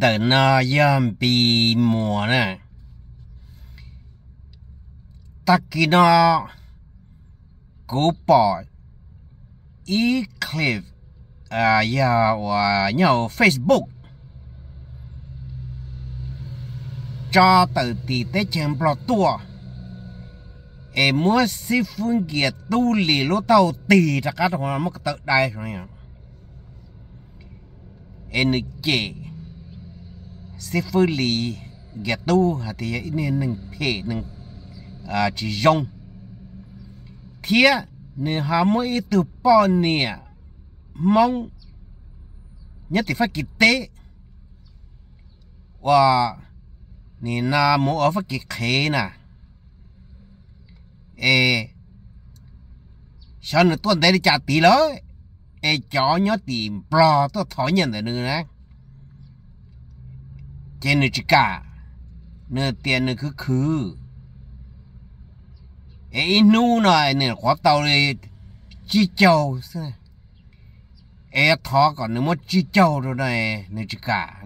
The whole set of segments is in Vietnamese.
แต่นายามปีมัวนะตักกินอกูปอดอีคลิปอ่ายาว่าเนี่ยเฟซบุ๊กจอตื่นตีเตเชมปลอตัวเอมัวซิฟุนเกียตู้หลีลูเต้าตีจากการของมันก็ตื่นได้ใช่ไหมเอ็นเจ sẽ phơi lì gạt tu thì ít nên nâng thể nâng à chỉ dùng thế nên họ mới từ bỏ nè mong nhất thì phát kỳ tế và nè na mô ở phát kỳ khế nè ê sao nữa tuần đây đi trả tí lỡ ê chó nhớ tìm bò tôi thỏ nhận được nữa nè trên nữa cả nửa tiền nửa cứ khứ ấy nu này nửa khóa tàu này chi châu xưa ấy thọ còn nửa mất chi châu rồi này nửa chỉ cả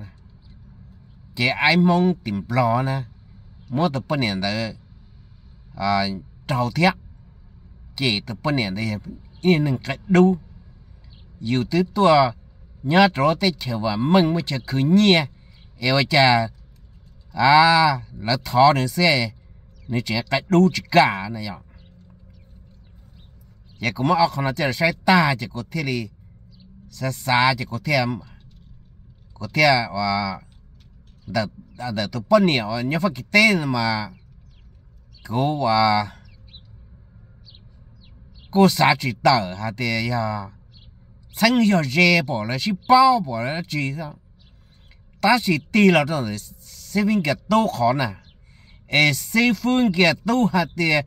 chế ai mong tìm lo nè mua từ bên tới à trầu thiết chế từ bên tới yên nâng cái đu dù tới tua nhớ rõ tới chờ và mừng mới chờ cứ nhia 要不咋？啊，老头呢些，那叫该多奇怪呢样。结果我看到这，我晒太阳，结果这里晒晒，结果他们，结果哇，那那都不鸟，你不给点嘛？给我，给我啥指导？还得呀，从小热吧，那些宝宝那街上。ta chỉ tì là đó rồi sẽ viên kia đâu khó nè ê sẽ phương kia đâu hạt tiền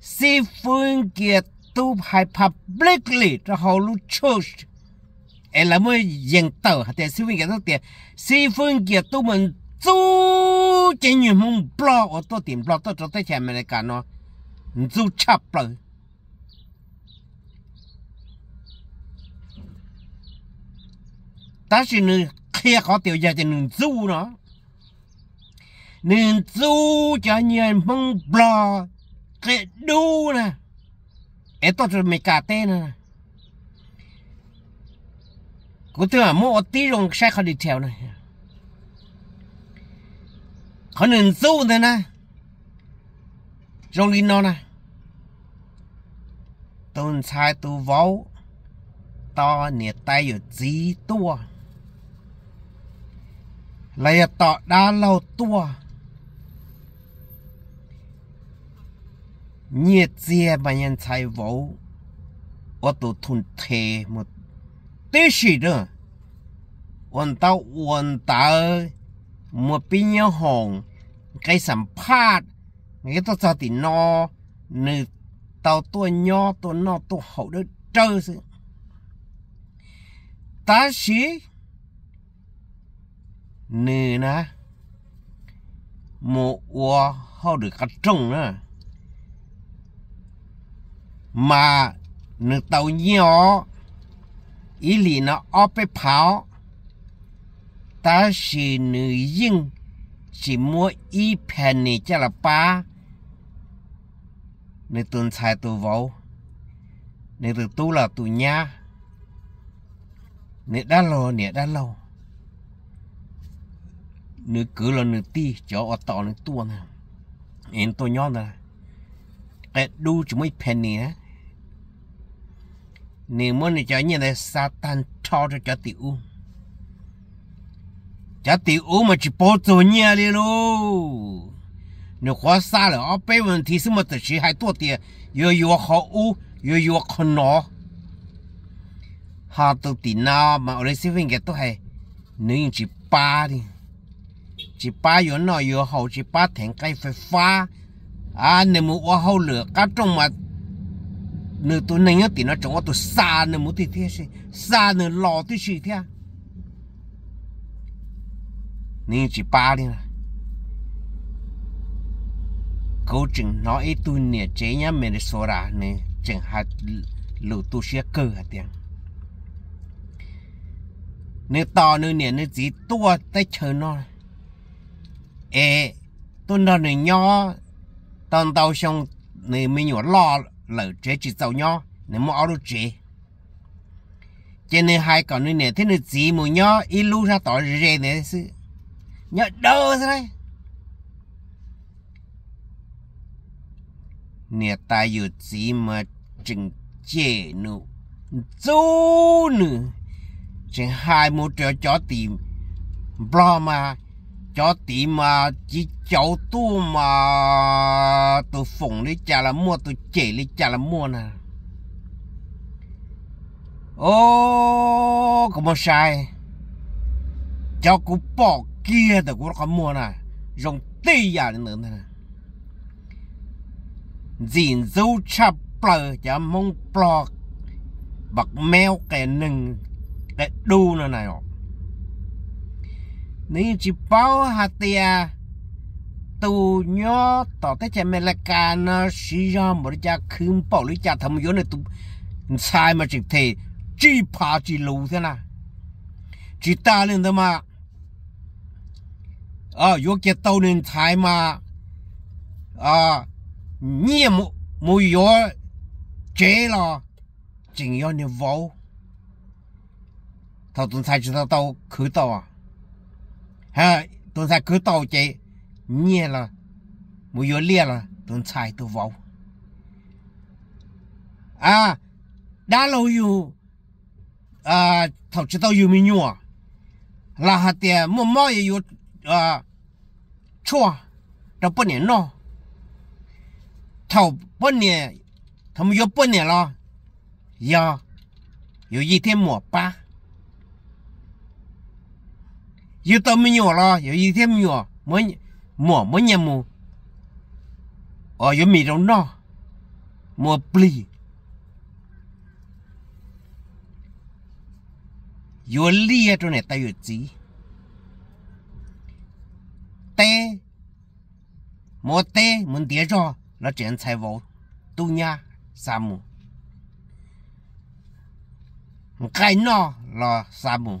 sẽ phương kia đâu hay publicly cho họ lu church ê là mới dân tàu hạt tiền sẽ viên kia đâu tiền sẽ phương kia đâu mình chú chỉ nhiều mong blog ở tôi tìm blog tôi cho tới chèm này cả nó chú chập rồi ta chỉ nữa khi có tiểu gia thì nương du nó nương du cho nhiên mong bò cái đu nè ấy tôi rồi mày cả tên nè cũng tưởng là mua tí rồng sẽ không đi theo này เขาหนึ่งสู้เลยนะโรงลินนอนนะต้นชายตัวเว้าต่อเนี่ยตายอยู่จีตัว lại tỏ đa lâu tua nhiệt chia mà nhân tài vỗ ở tổ thôn thề một tế sĩ đó, ổn tàu ổn tàu một bên nhau hồng cái sản phát người ta cho thì no nữ tàu tôi nho tôi no tôi hậu đó trơ sự ta sĩ nư na mộ ua họ được cắt trông nữa mà nước tàu nhỏ ý lì nó óp bê pháo ta chỉ nữ dưng chỉ mua y phèn này cho là ba nên tuần xài tù vô nên từ tu là tù nha nên đã lâu nên đã lâu nửa cứ là nửa ti cho ở tàu nửa tua nè em tôi nhon nè cái đu chỉ mấy penny nè, nếu muốn thì cho như này satan cho cho cho tiểu cho tiểu mà chỉ bỏ tổ nhà đi luôn nếu khó xa là ở bên mình thì xem mà tự chỉ hai tuổi tiền yo yo khó u yo yo khó nó họ tự tin nào mà ở đây xem cái tôi hay nếu chỉ ba đi chỉ ba yến nó yếu hậu chỉ ba thành cây phải phá à nếu mà qua hậu lửa cá trong mà nếu tôi nâng thì nó trông tôi xa nếu muốn thì thế gì xa nếu lo thì gì thế à. nên chỉ ba đi là câu chuyện nói tôi nè chế nhá mình số ra nè chẳng hạt lũ tôi sẽ cơ hạt tiền nếu to nữa nè nó chỉ tua tay chờ nó ê tôi nói này nhỏ tao tao xong này mình nhỏ lo lỡ chế chỉ tao nhỏ này mua auto chế cho nên hai con này thế này gì mà nhỏ ít lu ra tỏ rề này sư nhỏ đơ ra đây ta dự gì mà chừng chế nụ chú nụ chừng hai mô trở chó tìm bro mà cho tí mà chỉ cháu tu mà tôi phụng đi chả là mua tôi chế đi chả là mua nè ô có một sai cháu cũng bỏ kia tôi cũng không mua nè dùng tê à đến nữa nè dìn dâu chập bờ chả mong bọt bạc mèo cái nừng cái đu nữa này rồi ni chỉ bao hạt tia tu nhớ tỏ tới chè mẹ là cả nó sử dụng một cha khương bảo lý cha thầm yếu này tu sai mà chỉ thề chỉ phá chỉ lù thế na, chỉ ta lên đó mà à yếu cái tàu nên thái mà à ờ, nhẹ mù mù yếu chế lo, chỉ yếu nên vô thầu tuần sai chỉ tao tao khứ tao à ha tôi ra cứ tàu chế nhẹ là một yếu lia là tôi xài tôi vào à đã lâu rồi à thầu chỉ tàu yêu mình nhua là hạt tiền mua mua yêu à chua đã bao năm rồi thầu bao nhiêu thầu yêu bao nhiêu lo giờ yêu gì thêm mua ba yêu tao mới nhỏ yêu thêm nhỏ mới mỏ mới nhà mù yêu ờ, mì đâu no mùa yêu lia chỗ này tao yêu gì tê mùa tê muốn tía cho nó chuyện chạy vô tu nha sa cái nó là sa mù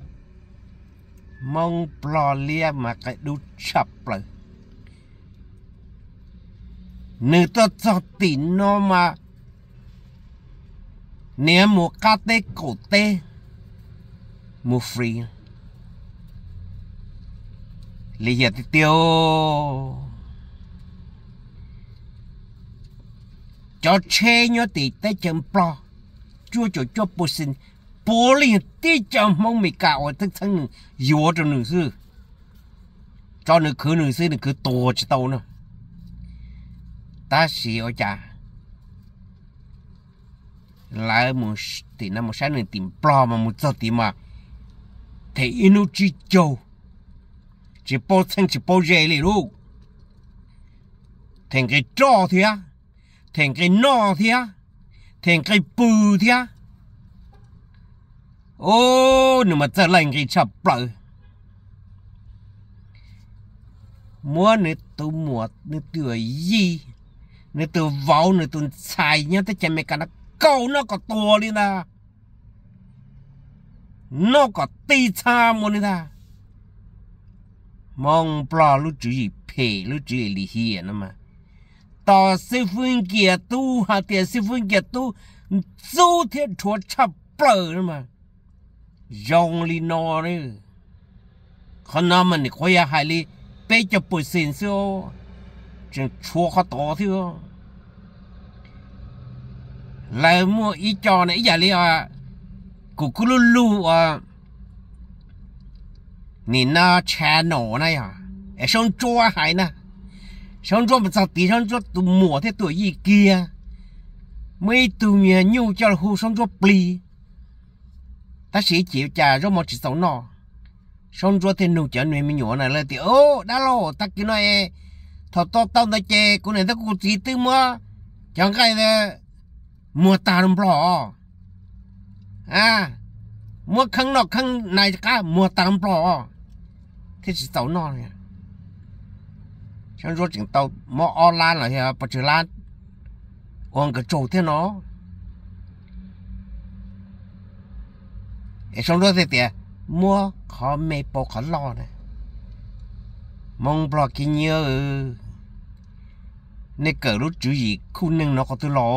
mong bò lia mà cái đu chập lại nữ ta cho tỉ nó mà nếu mua cá tê cổ tê mua free lý hiệp thì tiêu cho chê nhớ tí tê chân bò chua cho cho bô sinh 玻璃地江梦没搞，我都成摇着弄是，找你可能是你可多知道呢。ta xíu cha lại một thì năm một sáng này tìm pro mà một giờ tìm mà thì inu chỉ chỉ bao xanh chỉ bao dễ liền luôn thành cái trò thì thành cái nọ thì thành cái bự thì โอ้หนูมาเจอแรงกี่ฉับเปล่ามัวนตัวหมวดนตัวยี่นตัวเวานตัวชายเนี่ยจะไม่กันนะเก้าเนาะก็ตัวเลยนะนกก็ตีชาหมนเลยนะมองปลาลูกจีเพลูกจีลีเฮียนะมาต่อสิฟุนเกียตู้หาเตียสิฟุนเกียตู้สู้เทียนชัวชับเปล่านะมา dòng li nó đấy khăn nào mình khoe hài li bây giờ bớt xin xíu chẳng chua khó to thiếu lại mua ít cho này giờ li à cụ cụ lu lu à nhìn na channel này à ở sông chua hải nè sông chua mình sao tí sông chua tụ mùa thế tuổi gì kia mấy tụ nhà nhu cho là hù sông chua pli ta sĩ chịu trà rồi một chỉ xấu nọ xong rồi thì nụ chở nuôi mình nhỏ này lên thì ô đã lo ta cứ nói e, thọ to tao ta chè cô này ta cũng chỉ tư mơ chẳng cái là mua ta làm bỏ à mua khăn nọ khăn này cả mua ta làm bỏ thế chỉ xấu nọ này xong rồi chúng tao mua online là bây giờ bắt lan ông cái chỗ thế nó เอชงรู้สิเตีย มัวขอไม่ปกขอรอนะมองปลอกกินเยอะในเกิดรู้จุยคู่หนึ่งเนาะก็ตุวรอ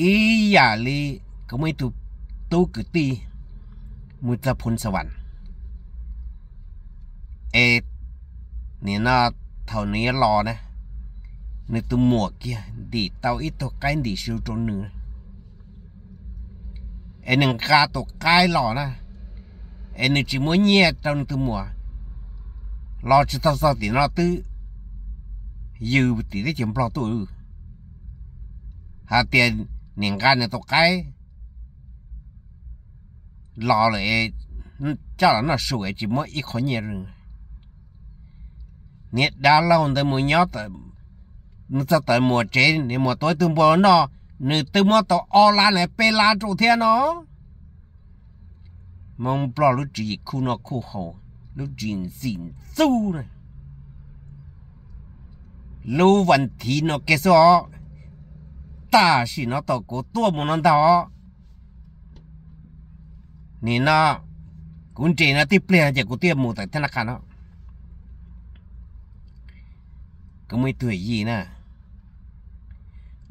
อีหยาลีก็ไม่ตุตู้กึตีมุจพุนสวรรค์ เอ็ดเนี่ยนะเท่านี้รอนะ nên tụ mua kia đi tao ít tao cái đi siêu trốn nữa em nâng ca tao cái lọ na em chỉ muốn nhẹ tao nè tụ mùa lo chỉ tao sao thì nó tư dư thì đấy chấm lo tụi hà tiền nâng ca nè tao cái lọ này, cho là nó sủi chỉ mới ít khó nhẹ rồi nè đã lâu tới mua nhót nó cho tới mùa chế nên mùa tối từ mùa nó nữ từ mùa tàu o la này pe la chủ thiên nó mong bỏ lúc chỉ khu nó khu hồ lúc chỉ dịn du này lưu vận thì nó cái số ta chỉ nó tàu cố tua một nó tàu nên nó cũng chỉ là tiếp liền chỉ có tiêm một tại thế là khăn đó cũng mới tuổi gì nè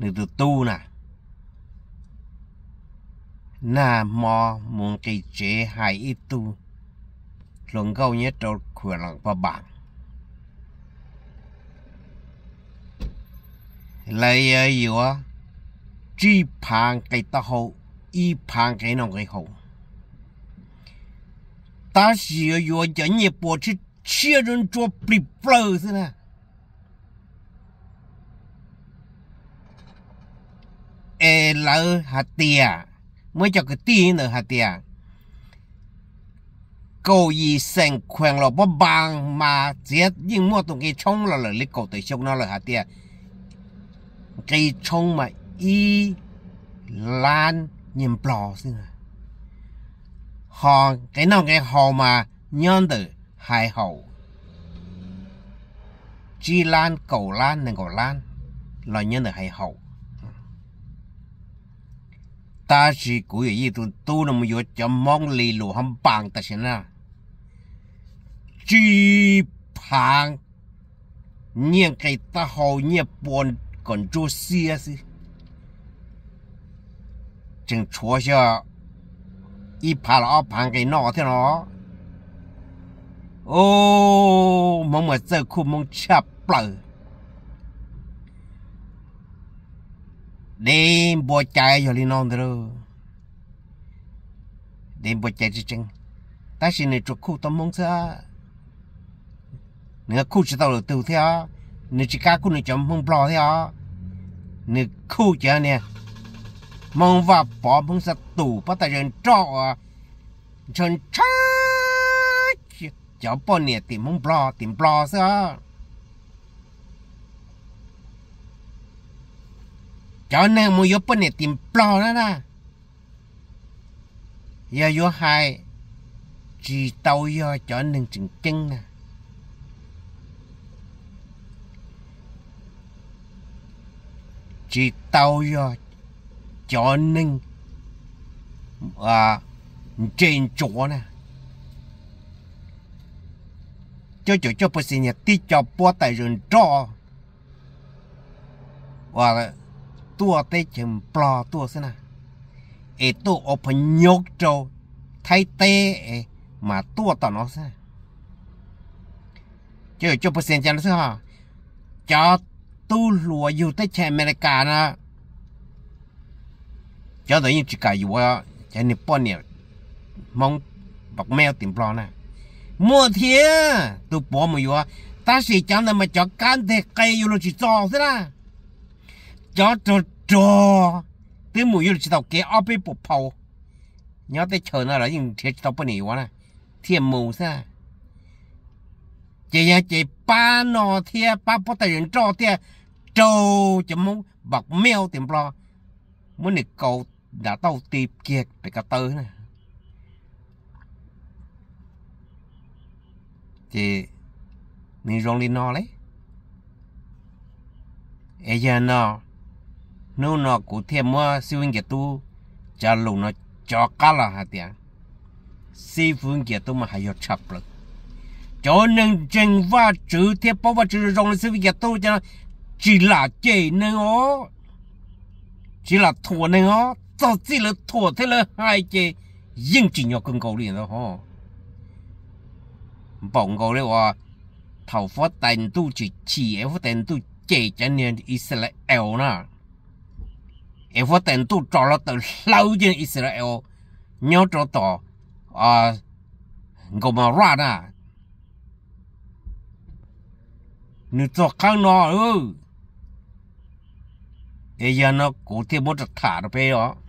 được từ tu nà na mò muốn cái chế hai ít tu luận câu nhé trâu khuyển lặng và bảng lấy yếu chi phang cái ta hồ y phang cái nông cái hồ ta chỉ yếu cho nhịp bộ chứ chia rừng cho bị bờ thế nào e lỡ hạt tia mới cho cái tia nữa hạt tia cầu gì sen quen lo bó bang mà chết nhưng mua tụng cái chống là lời lấy cầu tới chống nó là hạt tia cái chống mà y lan nhìn bò xin à họ cái nào cái họ mà nhân tử hài hậu chi lan cầu lan nên cầu lan là nhân tử hài hậu 大是，个有一种都那么有，叫忙里路很棒的，是呐。举棒，人家大好，人家帮干做事啊，是。正坐下，一盘二盘给弄个了，咯。哦，没么在哭没吃不。đêm bò chạy cho linh non rồi đêm bò chạy chứ chăng ta xin này chuột khu tôm mông xa nửa khu chỉ tao được từ theo nửa chỉ cá khu nửa chấm mong bò theo nửa khu chả nè mong và bỏ mong sa tủ bắt ta rèn trọ chân chá chả bỏ nè tìm mong bò tìm bò sao cho nên mua yếu bên này tìm plo đó nè giờ yếu hai chỉ tàu do cho nên chừng kinh nè chỉ tàu do cho nên à trên chỗ nè cho chỗ cho bác sĩ nhà tí cho bó tài rừng cho, và tua tê chừng plò tua xin à ê tu ô phần nhốt trâu thay tê ê mà tua tao nó xin à chứ cho phần xin chăng nó xin hả cho tu lùa dù tê chè mẹ cả nè cho tới những chỉ cả dù á cho nên bọn nè mong bọc mèo tìm plò nè mua thiê tu bỏ mà dù ta chỉ chẳng là mà cho can thế cây dù lo chỉ cho thế nào cho cho cho tới mùi yêu chỉ tao kế ở bên bộ phao nhớ tới chờ nó là những chỉ tao bên này quá nè thiệt mù sa chị ya chị ba nọ thiệt ba bố tài nhân cho thiệt trâu chỉ muốn bạc mèo tiền lo muốn này cầu đã tao tìm kiệt để cả tơ nè chị mình rong lên nó lấy ấy giờ nó nếu nó cụ thêm mua siêu anh kia tu cha lù nó cho cá là hả tiệt siêu anh kia tu mà hay có chập lực cho nên chân và chữ thiết bao và chữ rong siêu anh kia tu cho chỉ là chế nên ó chỉ là thua nên ó tao chỉ là thua thế là hai chế nhưng chỉ nhỏ cưng cầu liền đó hả bỏng cầu đấy à thầu phát tiền tu chỉ chỉ phát tiền tu chế cho nên Israel na e vô tên tu trò lo tờ lâu dân Israel nhớ trò tỏ à ngô mà ra na, nữ cho khăn nó ừ e giờ nó cụ thêm một trật thả nó bê đó